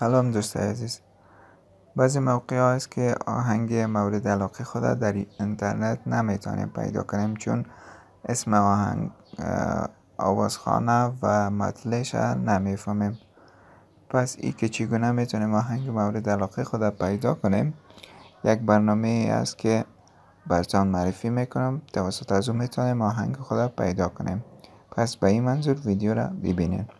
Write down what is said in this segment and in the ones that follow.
سلام دوست عزیز بعضی موقع است که آهنگ مورد علاقه خود در اینترنت نمیتونیم پیدا کنیم چون اسم آهنگ آوازخانه و مطلعش نمیفهمیم پس ای که چگونه میتونیم آهنگ مورد علاقه خود پیدا کنیم یک برنامه ای است که برتان معرفی میکنم توسط از او میتونیم آهنگ خود پیدا کنیم پس به این منظور ویدیو را ببینید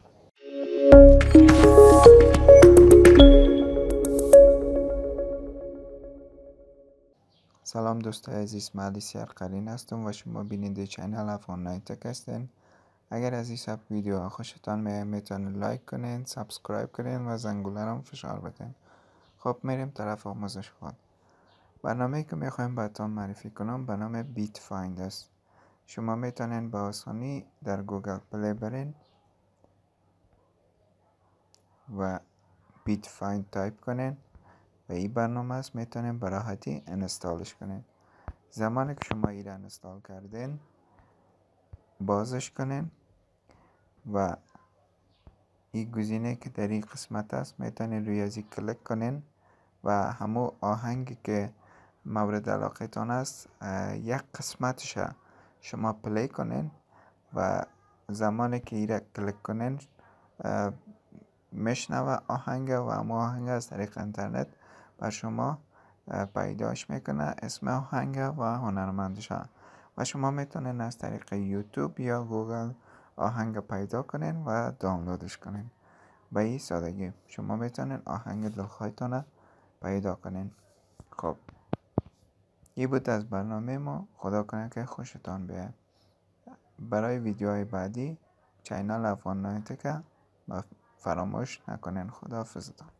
سلام دوست عزیز سیر قرین هستم و شما بیننده چنل افغان نایتک هستین اگر از این سب ویدیو خوشتان میاد میتونید لایک کنین سابسکرایب کنین و زنگوله رو فشار بدین خب میریم طرف آموزش خود برنامه که میخوایم براتون معرفی کنم به نام بیت فایند است شما میتونین به آسانی در گوگل پلی برین و بیت فایند تایپ کنین و این برنامه است میتونیم براحتی راحتی انستالش کنیم زمانی که شما این را انستال کردین بازش کنین و این گزینه که در این قسمت است میتونین روی از کلک کنین و همو آهنگی که مورد علاقه تان است یک قسمتش شما پلی کنین و زمانی که ایره کلک کنین میشنوه آهنگ و همو آهنگ از طریق انترنت و شما پیداش میکنه اسم آهنگ و هنرمندش ها و شما میتونین از طریق یوتیوب یا گوگل آهنگ پیدا کنین و دانلودش کنین به این سادگی شما میتونین آهنگ دلخواهتون پیدا کنین خب این بود از برنامه ما خدا کنه که خوشتان بیاد. برای ویدیوهای بعدی چینل افغان نایتکه فراموش نکنین خدا حافظتان